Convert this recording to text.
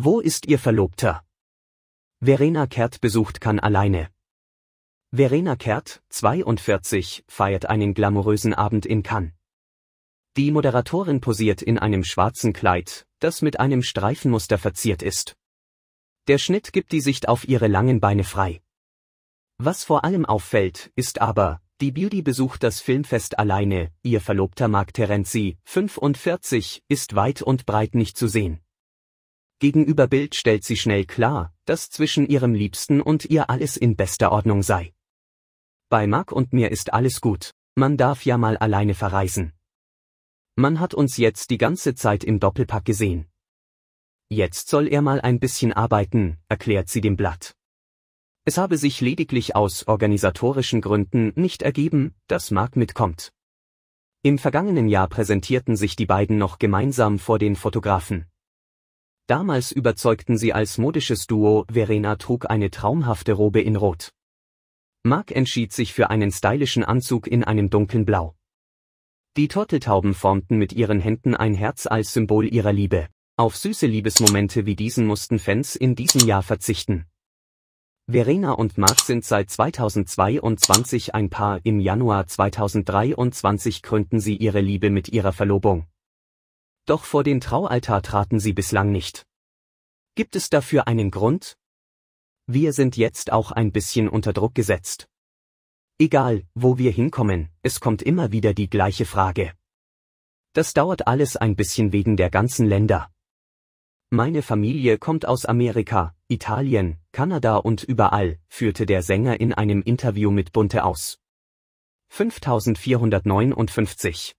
Wo ist Ihr Verlobter? Verena Kehrt besucht Kann alleine. Verena Kehrt, 42, feiert einen glamourösen Abend in Cannes. Die Moderatorin posiert in einem schwarzen Kleid, das mit einem Streifenmuster verziert ist. Der Schnitt gibt die Sicht auf ihre langen Beine frei. Was vor allem auffällt, ist aber, die Beauty besucht das Filmfest alleine, ihr Verlobter Mark Terenzi, 45, ist weit und breit nicht zu sehen. Gegenüber Bild stellt sie schnell klar, dass zwischen ihrem Liebsten und ihr alles in bester Ordnung sei. Bei Mark und mir ist alles gut, man darf ja mal alleine verreisen. Man hat uns jetzt die ganze Zeit im Doppelpack gesehen. Jetzt soll er mal ein bisschen arbeiten, erklärt sie dem Blatt. Es habe sich lediglich aus organisatorischen Gründen nicht ergeben, dass Mark mitkommt. Im vergangenen Jahr präsentierten sich die beiden noch gemeinsam vor den Fotografen. Damals überzeugten sie als modisches Duo, Verena trug eine traumhafte Robe in Rot. Mark entschied sich für einen stylischen Anzug in einem dunklen Blau. Die Torteltauben formten mit ihren Händen ein Herz als Symbol ihrer Liebe. Auf süße Liebesmomente wie diesen mussten Fans in diesem Jahr verzichten. Verena und Mark sind seit 2022 ein Paar. Im Januar 2023 krönten sie ihre Liebe mit ihrer Verlobung. Doch vor den Traualtar traten sie bislang nicht. Gibt es dafür einen Grund? Wir sind jetzt auch ein bisschen unter Druck gesetzt. Egal, wo wir hinkommen, es kommt immer wieder die gleiche Frage. Das dauert alles ein bisschen wegen der ganzen Länder. Meine Familie kommt aus Amerika, Italien, Kanada und überall, führte der Sänger in einem Interview mit Bunte aus. 5459